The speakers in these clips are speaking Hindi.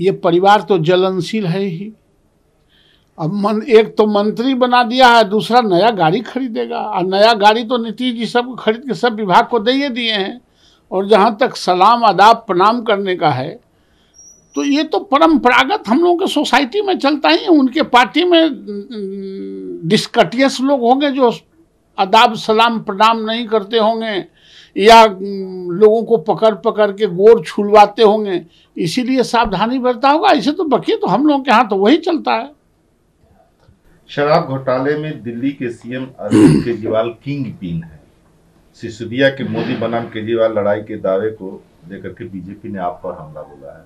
ये परिवार तो जलनशील है ही अब मन एक तो मंत्री बना दिया है दूसरा नया गाड़ी खरीदेगा और नया गाड़ी तो नीतीश जी सब खरीद के सब विभाग को दे दिए हैं और जहाँ तक सलाम आदाब प्रणाम करने का है तो ये तो परंपरागत हम लोगों के सोसाइटी में चलता ही है उनके पार्टी में डिस्कटियस लोग होंगे जो अदाब सलाम प्रणाम नहीं करते होंगे या लोगों को पकड़ पकड़ के गोर छुलवाते होंगे इसीलिए सावधानी बरता होगा ऐसे तो बकी तो हम लोगों के यहाँ तो वही चलता है शराब घोटाले में दिल्ली के CM Arvind Kejriwal kingpin है सिसोदिया के मोदी बनाम केजरीवाल लड़ाई के दावे को लेकर के बीजेपी ने आप पर हमला बोला है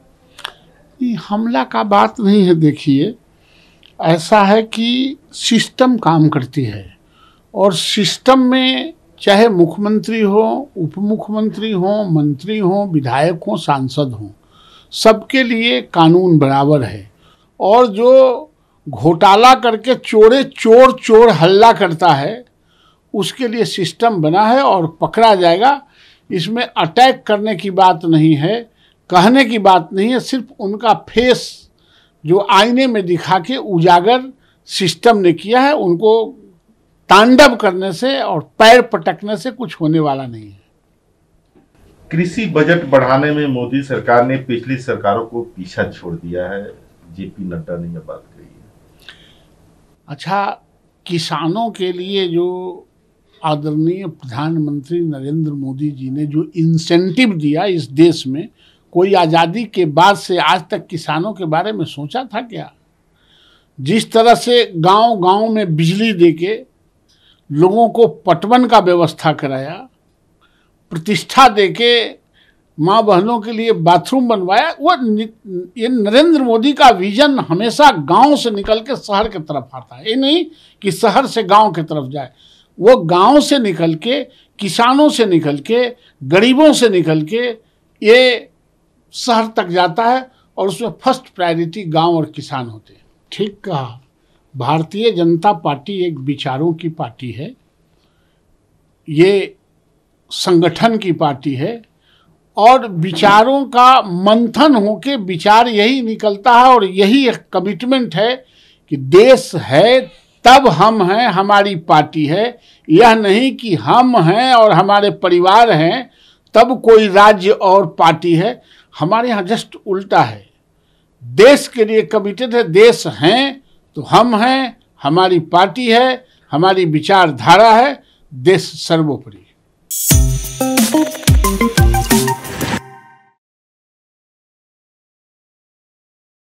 हमला का बात नहीं है देखिए ऐसा है कि सिस्टम काम करती है और सिस्टम में चाहे मुख्यमंत्री हो उप मुख्यमंत्री हो मंत्री हो विधायक हो सांसद हो सबके लिए कानून बराबर है और जो घोटाला करके चोरे चोर चोर हल्ला करता है उसके लिए सिस्टम बना है और पकड़ा जाएगा इसमें अटैक करने की बात नहीं है कहने की बात नहीं है सिर्फ उनका फेस जो आईने में दिखा के उजागर सिस्टम ने किया है उनको तांडव करने से और पैर पटकने से कुछ होने वाला नहीं है कृषि बजट बढ़ाने में मोदी सरकार ने पिछली सरकारों को पीछा छोड़ दिया है जेपी नड्डा ने यह बात कही है अच्छा किसानों के लिए जो आदरणीय प्रधानमंत्री नरेंद्र मोदी जी ने जो इंसेंटिव दिया इस देश में कोई आज़ादी के बाद से आज तक किसानों के बारे में सोचा था क्या जिस तरह से गांव गांव में बिजली देके लोगों को पटवन का व्यवस्था कराया प्रतिष्ठा देके माँ बहनों के लिए बाथरूम बनवाया वो ये नरेंद्र मोदी का विजन हमेशा गांव से निकल के शहर की तरफ आता है ये नहीं कि शहर से गांव की तरफ जाए वो गांव से निकल के किसानों से निकल के गरीबों से निकल के ये शहर तक जाता है और उसमें फर्स्ट प्रायोरिटी गांव और किसान होते हैं ठीक कहा भारतीय जनता पार्टी एक विचारों की पार्टी है ये संगठन की पार्टी है और विचारों का मंथन होके विचार यही निकलता है और यही एक कमिटमेंट है कि देश है तब हम हैं हमारी पार्टी है यह नहीं कि हम हैं और हमारे परिवार हैं तब कोई राज्य और पार्टी है हमारे यहाँ जस्ट उल्टा है देश के लिए कमिटेड है देश हैं तो हम हैं हमारी पार्टी है हमारी विचारधारा है देश सर्वोपरि है